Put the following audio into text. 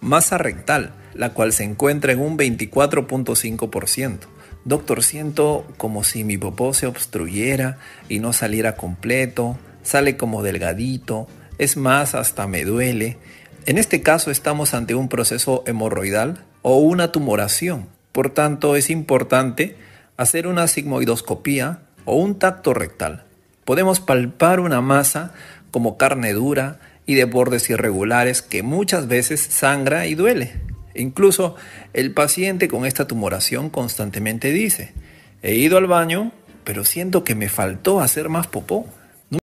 masa rectal, la cual se encuentra en un 24.5%. Doctor, siento como si mi popó se obstruyera y no saliera completo, sale como delgadito, es más, hasta me duele. En este caso estamos ante un proceso hemorroidal o una tumoración. Por tanto, es importante hacer una sigmoidoscopía o un tacto rectal. Podemos palpar una masa como carne dura y de bordes irregulares que muchas veces sangra y duele. Incluso el paciente con esta tumoración constantemente dice, he ido al baño, pero siento que me faltó hacer más popó.